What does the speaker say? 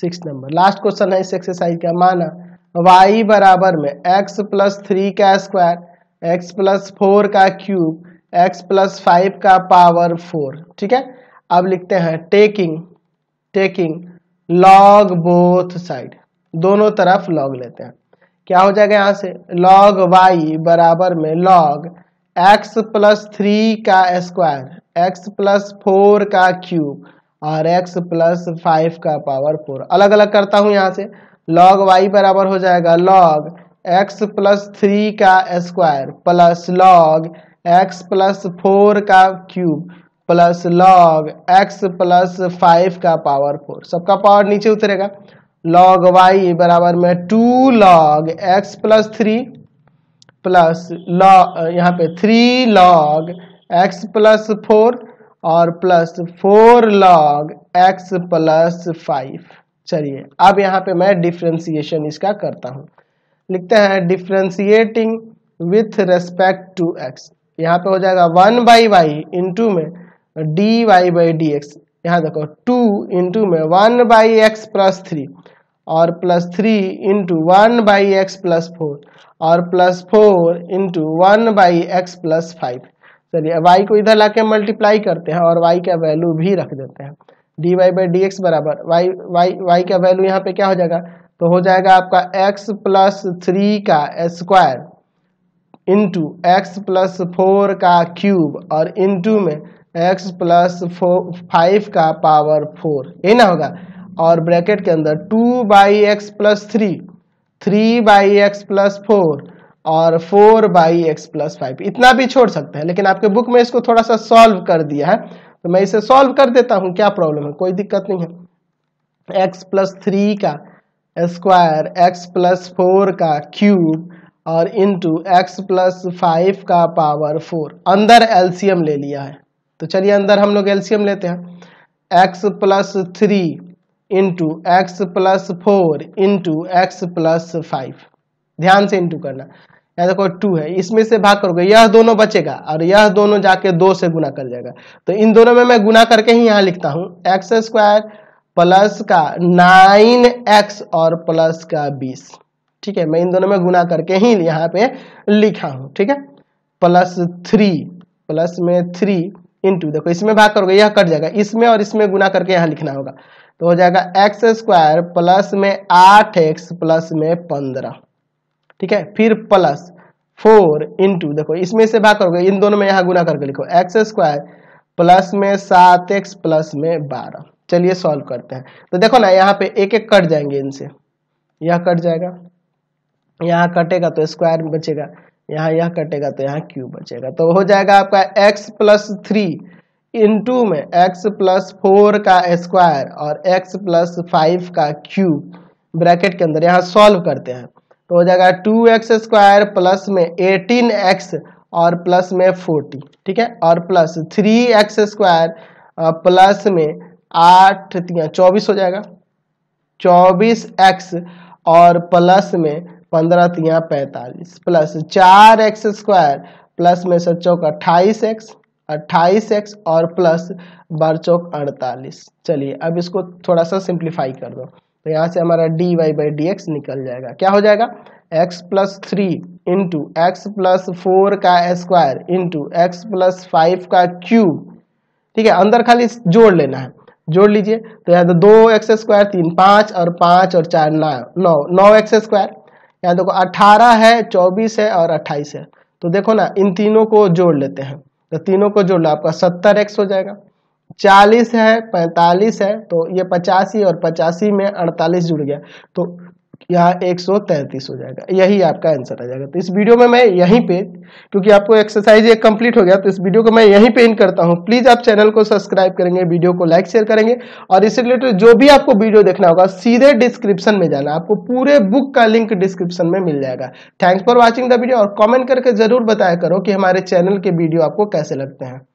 six number last question है इस exercise का माना वाई बराबर में एक्स प्लस थ्री का स्क्वायर एक्स प्लस फोर का क्यूब एक्स प्लस फाइव का पावर फोर ठीक है अब लिखते हैं taking taking log both side दोनों तरफ लॉग लेते हैं क्या हो जाएगा यहाँ से लॉग वाई बराबर में लॉग एक्स प्लस थ्री का स्क्वायर एक्स प्लस फोर का क्यूब और x प्लस फाइव का पावर फोर अलग अलग करता हूँ यहाँ से लॉग वाई बराबर हो जाएगा लॉग x प्लस थ्री का square plus log x plus four का cube plus log x plus five का पावर फोर सबका पावर नीचे उतरेगा लॉग y बराबर में two log x plus three plus log यहाँ पे three log x plus four और plus four log x plus five चलिए अब यहाँ पे मैं डिफ्रेंसिएशन इसका करता हूँ लिखते हैं differentiating with respect to x यहाँ पे हो जाएगा वन बाई वाई इंटू में d y by d x यहाँ देखो टू इंटू में one by x plus three और plus three into one by x plus four और plus four into one by x plus five चलिए y को इधर ला के मल्टीप्लाई करते हैं और वाई का वैल्यू भी रख देते हैं d y by d x बराबर वाई वाई वाई का वैल्यू यहाँ पे क्या हो जाएगा तो हो जाएगा आपका एक्स प्लस थ्री का square into x plus four का क्यूब और इंटू में एक्स प्लस फोर फाइव का पावर फोर यही ना होगा और ब्रैकेट के अंदर two by x plus three three by x plus four और four by x plus five इतना भी छोड़ सकते हैं लेकिन आपके बुक में इसको थोड़ा सा सॉल्व कर दिया है तो मैं इसे सॉल्व कर देता हूँ क्या प्रॉब्लम है कोई दिक्कत नहीं है एक्स प्लस थ्री का स्क्वायर एक्स प्लस फोर का क्यूब और इंटू एक्स प्लस फाइव का पावर फोर अंदर एल्सियम ले लिया है तो चलिए अंदर हम लोग एल्सियम लेते हैं x plus three into x plus four into x plus five ध्यान से इंटू करना या देखो टू है इसमें से भाग करोगे यह दोनों बचेगा और यह दोनों जाके दो से गुना कर जाएगा तो इन दोनों में मैं गुना करके ही यहाँ लिखता हूँ एक्स स्क्वायर प्लस का नाइन एक्स और प्लस का बीस ठीक है मैं इन दोनों में गुना करके ही यहाँ पे लिखा हूँ ठीक है प्लस थ्री प्लस में थ्री इंटू देखो इसमें भाग करोगे यह कट जाएगा इसमें और इसमें गुना करके यहाँ लिखना होगा तो हो जाएगा एक्स स्क्वायर प्लस में आठ एक्स प्लस में पंद्रह ठीक है फिर प्लस फोर इंटू देखो इसमें से भाग करोगे इन दोनों में यहाँ गुना करके लिखो एक्स स्क्वायर प्लस में सात एक्स प्लस में बारह चलिए सॉल्व करते हैं तो देखो ना यहाँ पे एक एक कट जाएंगे इनसे यह कट जाएगा यहाँ कटेगा तो स्क्वायर बचेगा यहाँ यह कटेगा तो यहाँ क्यू बचेगा तो हो जाएगा आपका एक्स प्लस थ्री इंटू में एक्स प्लस फोर का स्क्वायर और एक्स प्लस फाइव का क्यूब ब्रैकेट के अंदर यहाँ सॉल्व करते हैं तो हो जाएगा टू एक्स स्क्वायर प्लस में एटीन एक्स और प्लस में फोर्टी ठीक है और plus three x square plus में आठ तिया चौबीस हो जाएगा चौबीस एक्स और प्लस में पंद्रह तिया पैंतालीस प्लस चार एक्स स्क्वायर प्लस में सर चौक अट्ठाईस एक्स अट्ठाईस एक्स और प्लस बार चौक अड़तालीस चलिए अब इसको थोड़ा सा सिंप्लीफाई कर दो तो यहाँ से हमारा d y by d x निकल जाएगा क्या हो जाएगा x plus three into x plus four का square into x plus five का क्यूब ठीक है अंदर खाली जोड़ लेना है जोड़ लीजिए तो यहाँ तो दो एक्स स्क्वायर तीन पाँच और पाँच और चार नौ नौ नौ एक्स स्क्वायर यहाँ देखो अठारह है चौबीस है और अट्ठाईस है तो देखो ना इन तीनों को जोड़ लेते हैं तो तीनों को जोड़ लो आपका सत्तर एक्स हो जाएगा चालीस है पैंतालीस है तो ये पचासी और पचासी में अड़तालीस जुड़ गया तो यहाँ एक सौ तैंतीस हो जाएगा यही आपका आंसर आ जाएगा तो इस वीडियो में मैं यहीं पे क्योंकि आपको एक्सरसाइज एक कंप्लीट हो गया तो इस वीडियो को मैं यहीं पे इन करता हूँ प्लीज़ आप चैनल को सब्सक्राइब करेंगे वीडियो को लाइक शेयर करेंगे और इससे रिलेटेड जो भी आपको वीडियो देखना होगा सीधे डिस्क्रिप्शन में जाना आपको पूरे बुक का लिंक डिस्क्रिप्शन में मिल जाएगा thanks for watching the video और कॉमेंट करके जरूर बताया करो कि हमारे चैनल के वीडियो आपको कैसे लगते हैं